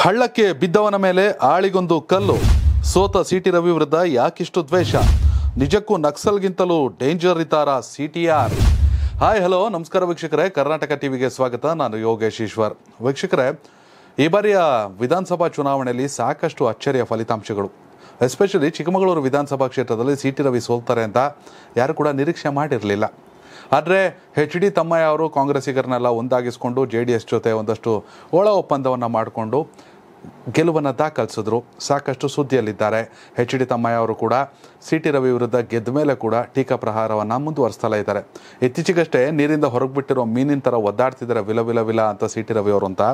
ಹಳ್ಳಕ್ಕೆ ಬಿದ್ದವನ ಮೇಲೆ ಆಳಿಗೊಂದು ಕಲ್ಲು ಸೋತ ಸಿಟಿ ರವಿ ವಿರುದ್ಧ ಯಾಕಿಷ್ಟು ದ್ವೇಷ ನಿಜಕ್ಕೂ ನಕ್ಸಲ್ಗಿಂತಲೂ ಡೇಂಜರ್ ಇತಾರ ಸಿಟಿಆರ್ ಹಾಯ್ ಹಲೋ ನಮಸ್ಕಾರ ವೀಕ್ಷಕರೇ ಕರ್ನಾಟಕ ಟಿವಿಗೆ ಸ್ವಾಗತ ನಾನು ಯೋಗೇಶ್ ಈಶ್ವರ್ ವೀಕ್ಷಕರೇ ಈ ಬಾರಿಯ ವಿಧಾನಸಭಾ ಚುನಾವಣೆಯಲ್ಲಿ ಸಾಕಷ್ಟು ಅಚ್ಚರಿಯ ಫಲಿತಾಂಶಗಳು ಎಸ್ಪೆಷಲಿ ಚಿಕ್ಕಮಗಳೂರು ವಿಧಾನಸಭಾ ಕ್ಷೇತ್ರದಲ್ಲಿ ಸಿ ಟಿ ರವಿ ಸೋಲ್ತಾರೆ ಅಂತ ಯಾರು ಕೂಡ ನಿರೀಕ್ಷೆ ಮಾಡಿರಲಿಲ್ಲ ಆದರೆ ಹೆಚ್ ಡಿ ತಮ್ಮಯ್ಯ ಅವರು ಕಾಂಗ್ರೆಸ್ಸಿಗರನ್ನೆಲ್ಲ ಒಂದಾಗಿಸಿಕೊಂಡು ಜೆ ಡಿ ಎಸ್ ಜೊತೆ ಒಂದಷ್ಟು ಒಳ ಒಪ್ಪಂದವನ್ನು ಮಾಡಿಕೊಂಡು ಗೆಲುವನ್ನು ದಾಖಲಿಸಿದ್ರು ಸಾಕಷ್ಟು ಸುದ್ದಿಯಲ್ಲಿದ್ದಾರೆ ಹೆಚ್ ಡಿ ತಮ್ಮಯ್ಯ ಅವರು ಕೂಡ ಸಿ ಟಿ ರವಿ ವಿರುದ್ಧ ಗೆದ್ದ ಮೇಲೆ ಕೂಡ ಟೀಕಾ ಪ್ರಹಾರವನ್ನು ಮುಂದುವರಿಸ್ತಾ ಇದ್ದಾರೆ ಇತ್ತೀಚೆಗಷ್ಟೇ ನೀರಿಂದ ಹೊರಗೆ ಬಿಟ್ಟಿರೋ ಮೀನಿನ ಥರ ಒದ್ದಾಡ್ತಿದ್ದಾರೆ ವಿಲ ವಿಲ ವಿಲ ಅಂತ ಸಿ ಟಿ ರವಿ ಅವರು ಅಂತ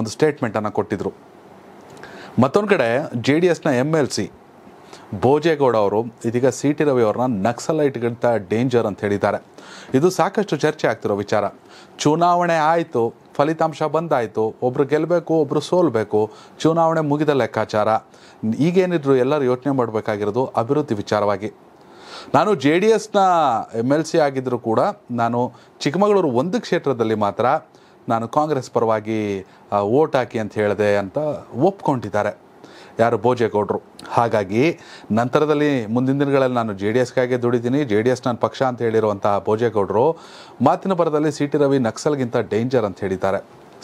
ಒಂದು ಸ್ಟೇಟ್ಮೆಂಟನ್ನು ಕೊಟ್ಟಿದ್ದರು ಮತ್ತೊಂದು ಕಡೆ ಜೆ ಡಿ ಎಸ್ನ ಎಮ್ ಎಲ್ ಸಿ ಭೋಜೇಗೌಡ ಅವರು ಇದೀಗ ಸಿ ಟಿ ರವಿ ಅವ್ರನ್ನ ನಕ್ಸಲೈಟ್ಗಿಂತ ಡೇಂಜರ್ ಅಂತ ಹೇಳಿದ್ದಾರೆ ಇದು ಸಾಕಷ್ಟು ಚರ್ಚೆ ಆಗ್ತಿರೋ ವಿಚಾರ ಚುನಾವಣೆ ಆಯಿತು ಫಲಿತಾಂಶ ಬಂದಾಯಿತು ಒಬ್ಬರು ಗೆಲ್ಲಬೇಕು ಒಬ್ರು ಸೋಲ್ಬೇಕು ಚುನಾವಣೆ ಮುಗಿದ ಲೆಕ್ಕಾಚಾರ ಈಗೇನಿದ್ರು ಎಲ್ಲರೂ ಯೋಚನೆ ಮಾಡಬೇಕಾಗಿರೋದು ಅಭಿವೃದ್ಧಿ ವಿಚಾರವಾಗಿ ನಾನು ಜೆ ಡಿ ಎಸ್ನ ಎಮ್ ಎಲ್ ಸಿ ಆಗಿದ್ದರೂ ಕೂಡ ನಾನು ಚಿಕ್ಕಮಗಳೂರು ಒಂದು ಕ್ಷೇತ್ರದಲ್ಲಿ ಮಾತ್ರ ನಾನು ಕಾಂಗ್ರೆಸ್ ಪರವಾಗಿ ಓಟ್ ಹಾಕಿ ಅಂತ ಹೇಳಿದೆ ಅಂತ ಒಪ್ಕೊಂಡಿದ್ದಾರೆ ಯಾರು ಭೋಜೇಗೌಡರು ಹಾಗಾಗಿ ನಂತರದಲ್ಲಿ ಮುಂದಿನ ದಿನಗಳಲ್ಲಿ ನಾನು ಜೆ ಡಿ ಎಸ್ಗಾಗಿ ದುಡಿದ್ದೀನಿ ಜೆ ಡಿ ಎಸ್ ನನ್ನ ಪಕ್ಷ ಅಂತ ಹೇಳಿರುವಂತಹ ಭೋಜೇಗೌಡರು ಮಾತಿನ ಪರದಲ್ಲಿ ಸಿ ಟಿ ರವಿ ನಕ್ಸಲ್ಗಿಂತ ಡೇಂಜರ್ ಅಂತ ಹೇಳಿದ್ದಾರೆ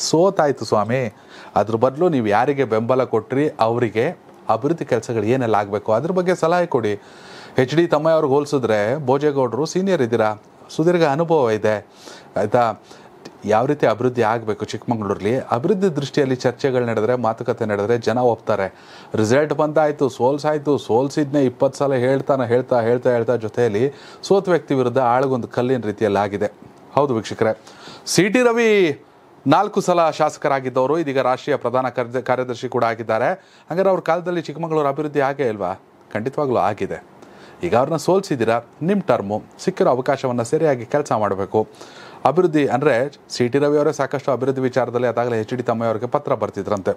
ಸೋತಾಯಿತು ಸ್ವಾಮಿ ಅದ್ರ ಬದಲು ನೀವು ಯಾರಿಗೆ ಬೆಂಬಲ ಕೊಟ್ಟ್ರಿ ಅವರಿಗೆ ಅಭಿವೃದ್ಧಿ ಕೆಲಸಗಳು ಏನೆಲ್ಲ ಆಗಬೇಕು ಅದ್ರ ಬಗ್ಗೆ ಸಲಹೆ ಕೊಡಿ ಎಚ್ ಡಿ ತಮ್ಮಯ್ಯವ್ರಿಗೆ ಹೋಲಿಸಿದ್ರೆ ಭೋಜೇಗೌಡರು ಸೀನಿಯರ್ ಇದ್ದೀರಾ ಸುದೀರ್ಘ ಅನುಭವ ಇದೆ ಆಯಿತಾ ಯಾವ ರೀತಿ ಅಭಿವೃದ್ಧಿ ಆಗಬೇಕು ಚಿಕ್ಕಮಂಗ್ಳೂರಲ್ಲಿ ಅಭಿವೃದ್ಧಿ ದೃಷ್ಟಿಯಲ್ಲಿ ಚರ್ಚೆಗಳು ನಡೆದರೆ ಮಾತುಕತೆ ನಡೆದರೆ ಜನ ಒಪ್ತಾರೆ ರಿಸಲ್ಟ್ ಬಂದಾಯಿತು ಸೋಲ್ಸಾಯಿತು ಸೋಲ್ಸಿದ್ನೇ ಇಪ್ಪತ್ತು ಸಲ ಹೇಳ್ತಾನೆ ಹೇಳ್ತಾ ಹೇಳ್ತಾ ಹೇಳ್ತಾ ಜೊತೆಯಲ್ಲಿ ಸೋತ ವ್ಯಕ್ತಿ ವಿರುದ್ಧ ಆಳ್ಗೊಂದು ಕಲ್ಲಿನ ರೀತಿಯಲ್ಲಿ ಆಗಿದೆ ಹೌದು ವೀಕ್ಷಕರೇ ಸಿ ಟಿ ರವಿ ನಾಲ್ಕು ಸಲ ಶಾಸಕರಾಗಿದ್ದವರು ಇದೀಗ ರಾಷ್ಟ್ರೀಯ ಪ್ರಧಾನ ಕಾರ್ಯದರ್ಶಿ ಕೂಡ ಆಗಿದ್ದಾರೆ ಹಾಗಾದ್ರೆ ಅವ್ರ ಕಾಲದಲ್ಲಿ ಚಿಕ್ಕಮಗಳೂರು ಅಭಿವೃದ್ಧಿ ಆಗೇ ಇಲ್ವಾ ಖಂಡಿತವಾಗ್ಲೂ ಆಗಿದೆ ಈಗ ಅವ್ರನ್ನ ಸೋಲ್ಸಿದ್ದೀರಾ ನಿಮ್ಮ ಟರ್ಮು ಸಿಕ್ಕಿರೋ ಅವಕಾಶವನ್ನು ಸರಿಯಾಗಿ ಕೆಲಸ ಮಾಡಬೇಕು ಅಭಿವೃದ್ಧಿ ಅಂದರೆ ಸಿ ಟಿ ರವಿ ಅವರೇ ಸಾಕಷ್ಟು ಅಭಿವೃದ್ಧಿ ವಿಚಾರದಲ್ಲಿ ಅದಾಗಲೇ ಎಚ್ ಡಿ ತಮ್ಮಯ್ಯ ಅವರಿಗೆ ಪತ್ರ ಬರ್ತಿದ್ರಂತೆ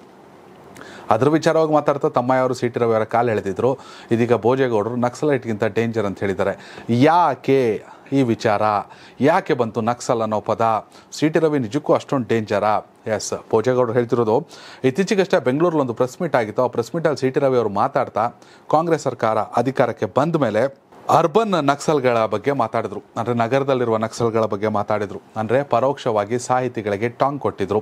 ಅದರ ವಿಚಾರವಾಗಿ ಮಾತಾಡ್ತಾ ತಮ್ಮಯ್ಯ ಅವರು ಸಿ ಟಿ ರವಿ ಅವರ ಕಾಲು ಎಳೆದಿದ್ರು ಇದೀಗ ಭೋಜೇಗೌಡರು ನಕ್ಸಲೈಟ್ಗಿಂತ ಡೇಂಜರ್ ಅಂತ ಹೇಳಿದ್ದಾರೆ ಯಾಕೆ ಈ ವಿಚಾರ ಯಾಕೆ ಬಂತು ನಕ್ಸಲ್ ಅನ್ನೋ ಪದ ಸಿ ಟಿ ರವಿ ನಿಜಕ್ಕೂ ಅಷ್ಟೊಂದು ಡೇಂಜರಾ ಎಸ್ ಭೋಜೇಗೌಡರು ಹೇಳ್ತಿರೋದು ಇತ್ತೀಚೆಗಷ್ಟೇ ಬೆಂಗಳೂರಲ್ಲಿ ಒಂದು ಪ್ರೆಸ್ ಮೀಟ್ ಆಗಿತ್ತು ಆ ಪ್ರೆಸ್ ಮೀಟಲ್ಲಿ ಸಿ ಟಿ ರವಿ ಅವರು ಮಾತಾಡ್ತಾ ಕಾಂಗ್ರೆಸ್ ಸರ್ಕಾರ ಅಧಿಕಾರಕ್ಕೆ ಬಂದ ಮೇಲೆ ಅರ್ಬನ್ ನಕ್ಸಲ್ಗಳ ಬಗ್ಗೆ ಮಾತಾಡಿದರು ಅಂದರೆ ನಗರದಲ್ಲಿರುವ ನಕ್ಸಲ್ಗಳ ಬಗ್ಗೆ ಮಾತಾಡಿದರು ಅಂದರೆ ಪರೋಕ್ಷವಾಗಿ ಸಾಹಿತಿಗಳಿಗೆ ಟಾಂಗ್ ಕೊಟ್ಟಿದ್ದರು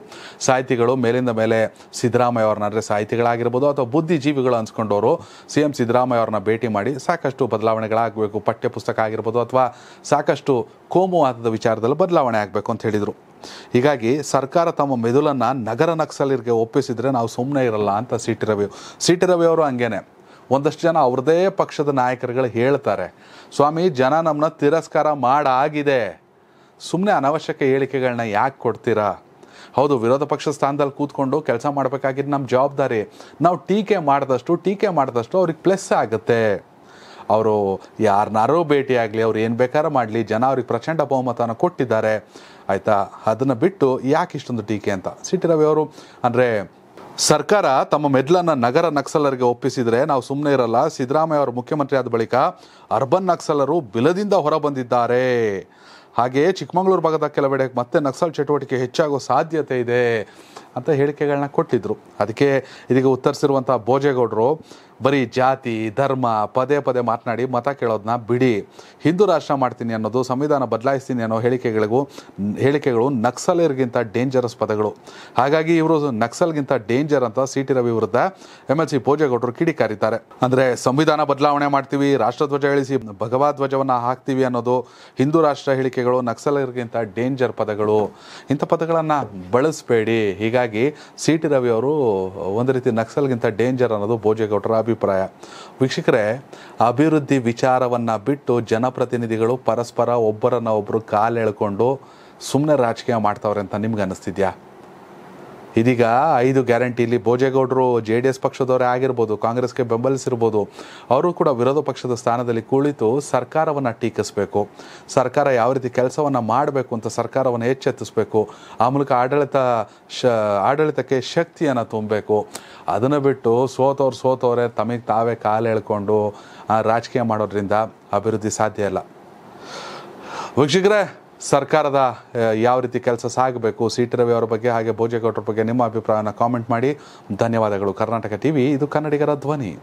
ಸಾಹಿತಿಗಳು ಮೇಲಿಂದ ಮೇಲೆ ಸಿದ್ದರಾಮಯ್ಯ ಅವ್ರನ್ನ ಅಂದರೆ ಸಾಹಿತಿಗಳಾಗಿರ್ಬೋದು ಅಥವಾ ಬುದ್ಧಿಜೀವಿಗಳು ಅನ್ಸ್ಕೊಂಡವರು ಸಿ ಎಂ ಸಿದ್ದರಾಮಯ್ಯ ಅವ್ರನ್ನ ಭೇಟಿ ಮಾಡಿ ಸಾಕಷ್ಟು ಬದಲಾವಣೆಗಳಾಗಬೇಕು ಪಠ್ಯಪುಸ್ತಕ ಆಗಿರ್ಬೋದು ಅಥವಾ ಸಾಕಷ್ಟು ಕೋಮುವಾದದ ವಿಚಾರದಲ್ಲಿ ಬದಲಾವಣೆ ಆಗಬೇಕು ಅಂತ ಹೇಳಿದರು ಹೀಗಾಗಿ ಸರ್ಕಾರ ತಮ್ಮ ಮೆದುಳನ್ನು ನಗರ ನಕ್ಸಲರಿಗೆ ಒಪ್ಪಿಸಿದರೆ ನಾವು ಸುಮ್ಮನೆ ಇರಲ್ಲ ಅಂತ C T Ravi C T Ravi ಅವರು ಹಂಗೇನೆ ಒಂದಷ್ಟು ಜನ ಅವ್ರದೇ ಪಕ್ಷದ ನಾಯಕರುಗಳು ಹೇಳ್ತಾರೆ ಸ್ವಾಮಿ ಜನ ನಮ್ಮನ್ನ ತಿರಸ್ಕಾರ ಮಾಡಾಗಿದೆ ಸುಮ್ಮನೆ ಅನವಶ್ಯಕ ಹೇಳಿಕೆಗಳನ್ನ ಯಾಕೆ ಕೊಡ್ತೀರಾ ಹೌದು ವಿರೋಧ ಪಕ್ಷ ಸ್ಥಾನದಲ್ಲಿ ಕೂತ್ಕೊಂಡು ಕೆಲಸ ಮಾಡಬೇಕಾಗಿದ್ದು ನಮ್ಮ ಜವಾಬ್ದಾರಿ ನಾವು ಟೀಕೆ ಮಾಡಿದಷ್ಟು ಟೀಕೆ ಮಾಡಿದಷ್ಟು ಅವ್ರಿಗೆ ಪ್ಲಸ್ ಆಗುತ್ತೆ ಅವರು ಯಾರನ್ನಾರೂ ಭೇಟಿ ಆಗಲಿ ಅವ್ರು ಏನು ಬೇಕಾದ್ರೂ ಮಾಡಲಿ ಜನ ಅವ್ರಿಗೆ ಪ್ರಚಂಡ ಬಹುಮತನ ಕೊಟ್ಟಿದ್ದಾರೆ ಆಯಿತಾ ಅದನ್ನು ಬಿಟ್ಟು ಯಾಕೆ ಇಷ್ಟೊಂದು ಟೀಕೆ ಅಂತ ಸಿಟಿ ರವಿ ಅವರು ಅಂದರೆ ಸರ್ಕಾರ ತಮ್ಮ ಮೆದ್ಲನ್ನ ನಗರ ನಕ್ಸಲರಿಗೆ ಒಪ್ಪಿಸಿದರೆ ನಾವು ಸುಮ್ಮನೆ ಇರಲ್ಲ ಸಿದ್ದರಾಮಯ್ಯ ಅವರು ಮುಖ್ಯಮಂತ್ರಿ ಆದ ಬಳಿಕ ಅರ್ಬನ್ ನಕ್ಸಲರು ಬಿಲದಿಂದ ಹೊರಬಂದಿದ್ದಾರೆ ಹಾಗೆಯೇ ಚಿಕ್ಕಮಗಳೂರು ಭಾಗದ ಕೆಲವೆಡೆ ಮತ್ತೆ ನಕ್ಸಲ್ ಚಟುವಟಿಕೆ ಹೆಚ್ಚಾಗೋ ಸಾಧ್ಯತೆ ಇದೆ ಅಂತ ಹೇಳಿಕೆಗಳನ್ನ ಕೊಟ್ಟಿದ್ರು ಅದಕ್ಕೆ ಇದೀಗ ಉತ್ತರಿಸಿರುವಂತಹ ಭೋಜೇಗೌಡರು ಬರೀ ಜಾತಿ ಧರ್ಮ ಪದೇ ಪದೇ ಮಾತನಾಡಿ ಮತ ಕೇಳೋದನ್ನ ಬಿಡಿ ಹಿಂದೂ ರಾಷ್ಟ್ರ ಮಾಡ್ತೀನಿ ಅನ್ನೋದು ಸಂವಿಧಾನ ಬದಲಾಯಿಸ್ತೀನಿ ಅನ್ನೋ ಹೇಳಿಕೆಗಳಿಗೂ ಹೇಳಿಕೆಗಳು ನಕ್ಸಲರಿಗಿಂತ ಡೇಂಜರಸ್ ಪದಗಳು ಹಾಗಾಗಿ ಇವರು ನಕ್ಸಲ್ಗಿಂತ ಡೇಂಜರ್ ಅಂತ ಸಿ ಟಿ ರವಿ ವಿರುದ್ಧ ಎಂ ಎಲ್ ಸಿ ಭೋಜೇಗೌಡರು ಕಿಡಿಕಾರಿದ್ದಾರೆ ಅಂದರೆ ಸಂವಿಧಾನ ಬದಲಾವಣೆ ಮಾಡ್ತೀವಿ ರಾಷ್ಟ್ರಧ್ವಜ ಇಳಿಸಿ ಧ್ವಜವನ್ನ ಹಾಕ್ತೀವಿ ಅನ್ನೋದು ಹಿಂದೂ ರಾಷ್ಟ್ರ ಹೇಳಿಕೆಗಳು ಪದಗಳು ನಕ್ಸಲರಿಗಿಂತ ಡೇಂಜರ್ ಪದಗಳು ಇಂಥ ಪದಗಳನ್ನು ಬಳಸಬೇಡಿ ಹೀಗಾಗಿ ಸಿ ಟಿ ರವಿ ಅವರು ಒಂದು ರೀತಿ ನಕ್ಸಲ್ಗಿಂತ ಡೇಂಜರ್ ಅನ್ನೋದು ಭೋಜೇಗೌಡರ ಅಭಿಪ್ರಾಯ ವೀಕ್ಷಕರೇ ಅಭಿವೃದ್ಧಿ ವಿಚಾರವನ್ನು ಬಿಟ್ಟು ಜನಪ್ರತಿನಿಧಿಗಳು ಪರಸ್ಪರ ಒಬ್ಬರನ್ನ ಒಬ್ಬರು ಕಾಲೆಳ್ಕೊಂಡು ಸುಮ್ಮನೆ ರಾಜಕೀಯ ಮಾಡ್ತಾವ್ರೆ ಅಂತ ನಿಮ್ಗೆ ಅನ್ನಿಸ್ತಿದ್ಯಾ ಇದೀಗ ಐದು ಗ್ಯಾರಂಟಿ ಇಲ್ಲಿ ಭೋಜೇಗೌಡರು ಜೆ ಡಿ ಎಸ್ ಪಕ್ಷದವರೇ ಆಗಿರ್ಬೋದು ಕಾಂಗ್ರೆಸ್ಗೆ ಬೆಂಬಲಿಸಿರ್ಬೋದು ಅವರು ಕೂಡ ವಿರೋಧ ಪಕ್ಷದ ಸ್ಥಾನದಲ್ಲಿ ಕುಳಿತು ಸರ್ಕಾರವನ್ನು ಟೀಕಿಸಬೇಕು ಸರ್ಕಾರ ಯಾವ ರೀತಿ ಕೆಲಸವನ್ನು ಮಾಡಬೇಕು ಅಂತ ಸರ್ಕಾರವನ್ನು ಎಚ್ಚೆತ್ತಿಸಬೇಕು ಆ ಮೂಲಕ ಆಡಳಿತ ಶ ಆಡಳಿತಕ್ಕೆ ಶಕ್ತಿಯನ್ನು ತುಂಬಬೇಕು ಅದನ್ನು ಬಿಟ್ಟು ಸೋತವ್ರು ಸೋತವ್ರೆ ತಮಗೆ ತಾವೇ ಕಾಲು ಎಳ್ಕೊಂಡು ರಾಜಕೀಯ ಮಾಡೋದ್ರಿಂದ ಅಭಿವೃದ್ಧಿ ಸಾಧ್ಯ ಇಲ್ಲ ವೀಕ್ಷಕರೇ ಸರ್ಕಾರದ ಯಾವ ರೀತಿ ಕೆಲಸ ಸಾಗಬೇಕು ಸಿ ಟಿ ರವಿ ಅವರ ಬಗ್ಗೆ ಹಾಗೆ ಭೋಜೇಗೌಡರ ಬಗ್ಗೆ ನಿಮ್ಮ ಅಭಿಪ್ರಾಯನ ಕಾಮೆಂಟ್ ಮಾಡಿ ಧನ್ಯವಾದಗಳು ಕರ್ನಾಟಕ ಟಿವಿ ಇದು ಕನ್ನಡಿಗರ ಧ್ವನಿ